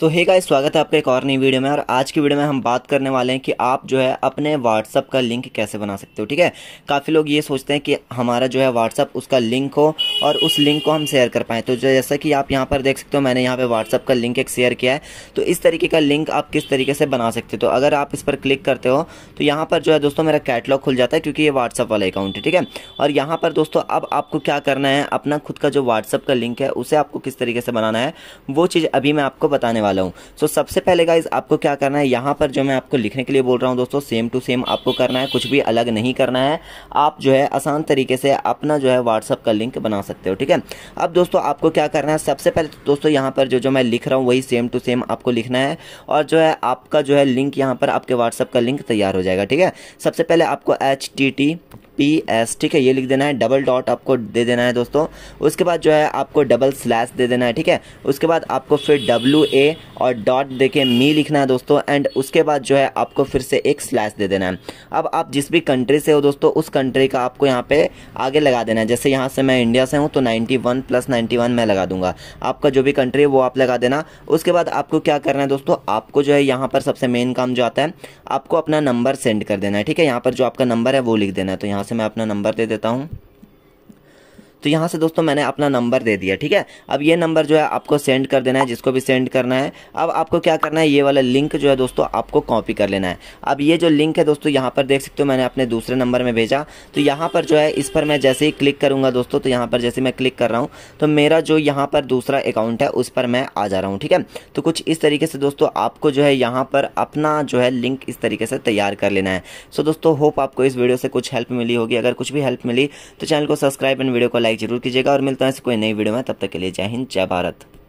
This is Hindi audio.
तो हे का स्वागत है आपका एक और नई वीडियो में और आज की वीडियो में हम बात करने वाले हैं कि आप जो है अपने व्हाट्सअप का लिंक कैसे बना सकते हो ठीक है काफ़ी लोग ये सोचते हैं कि हमारा जो है व्हाट्सअप उसका लिंक हो और उस लिंक को हम शेयर कर पाएँ तो जैसा कि आप यहाँ पर देख सकते हो मैंने यहाँ पर व्हाट्सअप का लिंक एक शेयर किया है तो इस तरीके का लिंक आप किस तरीके से बना सकते हो तो अगर आप इस पर क्लिक करते हो तो यहाँ पर जो है दोस्तों मेरा कैटलॉग खुल जाता है क्योंकि ये व्हाट्सअप वाला अकाउंट है ठीक है और यहाँ पर दोस्तों अब आपको क्या करना है अपना खुद का जो व्हाट्सअप का लिंक है उसे आपको किस तरीके से बनाना है वो चीज़ अभी मैं आपको बताने वाला हूँ सो so, सबसे पहले गाइज आपको क्या करना है यहाँ पर जो मैं आपको लिखने के लिए बोल रहा हूँ दोस्तों सेम टू सेम आपको करना है कुछ भी अलग नहीं करना है आप जो है आसान तरीके से अपना जो है व्हाट्सअप का लिंक बना सकते हो ठीक है अब दोस्तों आपको क्या करना है सबसे पहले दोस्तों यहाँ पर जो जो मैं लिख रहा हूँ वही सेम टू सेम आपको लिखना है और जो है आपका जो है लिंक यहाँ पर आपके व्हाट्सअप का लिंक तैयार हो जाएगा ठीक है सबसे पहले आपको H T T P S ठीक है ये लिख देना है डबल डॉट आपको दे देना है दोस्तों उसके बाद जो है आपको डबल स्लैश दे देना है ठीक है उसके बाद आपको फिर डब्ल्यू ए और डॉट दे के मी लिखना है दोस्तों एंड उसके बाद जो है आपको फिर से एक स्लैश दे देना है अब आप जिस भी कंट्री से हो दोस्तों उस कंट्री का आपको यहाँ पे आगे लगा देना है जैसे यहाँ से मैं इंडिया से हूँ तो ninety one plus ninety one मैं लगा दूंगा आपका जो भी कंट्री है वो आप लगा देना उसके बाद आपको क्या करना है दोस्तों आपको जो है यहाँ पर सबसे मेन काम जो आता है आपको अपना नंबर सेंड कर देना है ठीक है यहाँ पर जो आपका नंबर है वो लिख देना है तो यहाँ वहाँ से मैं अपना नंबर दे देता हूँ तो यहाँ से दोस्तों मैंने अपना नंबर दे दिया ठीक है अब ये नंबर जो है आपको सेंड कर देना है जिसको भी सेंड करना है अब आपको क्या करना है ये वाला लिंक जो है दोस्तों आपको कॉपी कर लेना है अब ये जो लिंक है दोस्तों यहाँ पर देख सकते हो मैंने अपने दूसरे नंबर में भेजा तो यहाँ पर जो है इस पर मैं जैसे ही क्लिक करूँगा दोस्तों तो यहाँ पर जैसे मैं क्लिक कर रहा हूँ तो मेरा जो यहाँ पर दूसरा अकाउंट है उस पर मैं आ जा रहा हूँ ठीक है तो कुछ इस तरीके से दोस्तों आपको जो है यहाँ पर अपना जो है लिंक इस तरीके से तैयार कर लेना है सो दोस्तों होप आपको इस वीडियो से कुछ हेल्प मिली होगी अगर कुछ भी हेल्प मिली तो चैनल को सब्सक्राइब एंड वीडियो को लाइक लाइक जरूर कीजिएगा और मिलता है ऐसे कोई नई वीडियो में तब तक के लिए जय हिंद जय भारत